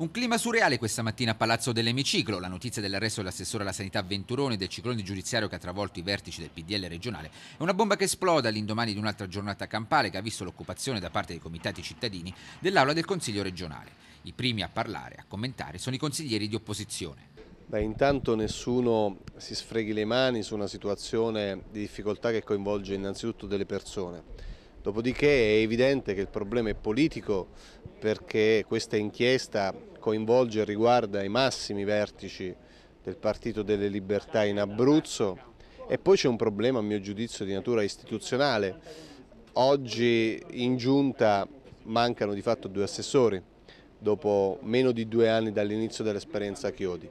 Un clima surreale questa mattina a Palazzo dell'Emiciclo. La notizia dell'arresto dell'assessore alla sanità Venturone e del ciclone giudiziario che ha travolto i vertici del PDL regionale è una bomba che esploda all'indomani di un'altra giornata campale che ha visto l'occupazione da parte dei comitati cittadini dell'aula del Consiglio regionale. I primi a parlare, a commentare, sono i consiglieri di opposizione. Beh, intanto nessuno si sfreghi le mani su una situazione di difficoltà che coinvolge innanzitutto delle persone Dopodiché è evidente che il problema è politico perché questa inchiesta coinvolge e riguarda i massimi vertici del Partito delle Libertà in Abruzzo e poi c'è un problema a mio giudizio di natura istituzionale. Oggi in giunta mancano di fatto due assessori dopo meno di due anni dall'inizio dell'esperienza a Chiodi.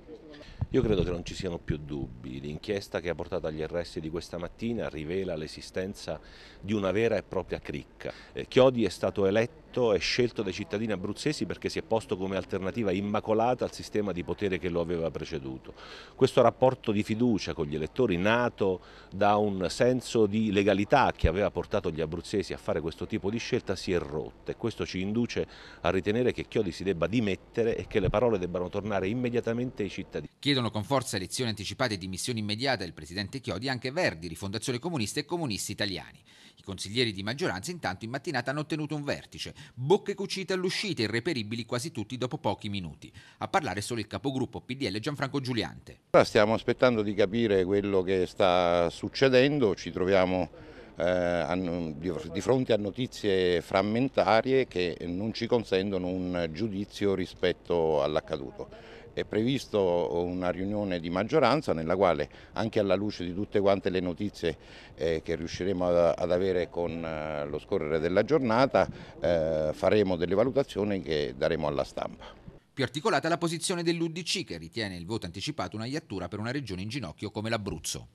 Io credo che non ci siano più dubbi. L'inchiesta che ha portato agli arresti di questa mattina rivela l'esistenza di una vera e propria cricca. Eh, Chiodi è stato eletto eletto e scelto dai cittadini abruzzesi perché si è posto come alternativa immacolata al sistema di potere che lo aveva preceduto. Questo rapporto di fiducia con gli elettori nato da un senso di legalità che aveva portato gli abruzzesi a fare questo tipo di scelta si è rotta e questo ci induce a ritenere che Chiodi si debba dimettere e che le parole debbano tornare immediatamente ai cittadini. Chiedono con forza elezioni anticipate e dimissioni immediate del presidente Chiodi anche Verdi, Rifondazione Comunista e Comunisti Italiani. I consiglieri di maggioranza intanto in mattinata hanno ottenuto un vertice bocche cucite all'uscita, irreperibili quasi tutti dopo pochi minuti. A parlare solo il capogruppo PDL Gianfranco Giuliante. Ora stiamo aspettando di capire quello che sta succedendo, ci troviamo eh, di fronte a notizie frammentarie che non ci consentono un giudizio rispetto all'accaduto è previsto una riunione di maggioranza nella quale anche alla luce di tutte quante le notizie eh, che riusciremo ad, ad avere con eh, lo scorrere della giornata eh, faremo delle valutazioni che daremo alla stampa. Più articolata la posizione dell'Udc che ritiene il voto anticipato una iattura per una regione in ginocchio come l'Abruzzo.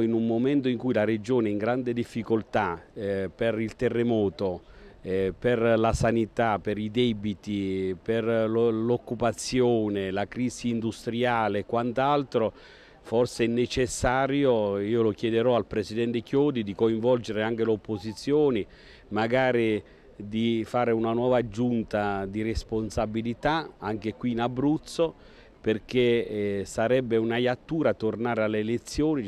In un momento in cui la regione è in grande difficoltà eh, per il terremoto eh, per la sanità, per i debiti, per l'occupazione, la crisi industriale e quant'altro, forse è necessario, io lo chiederò al Presidente Chiodi, di coinvolgere anche le opposizioni, magari di fare una nuova giunta di responsabilità anche qui in Abruzzo perché eh, sarebbe una iattura tornare alle elezioni.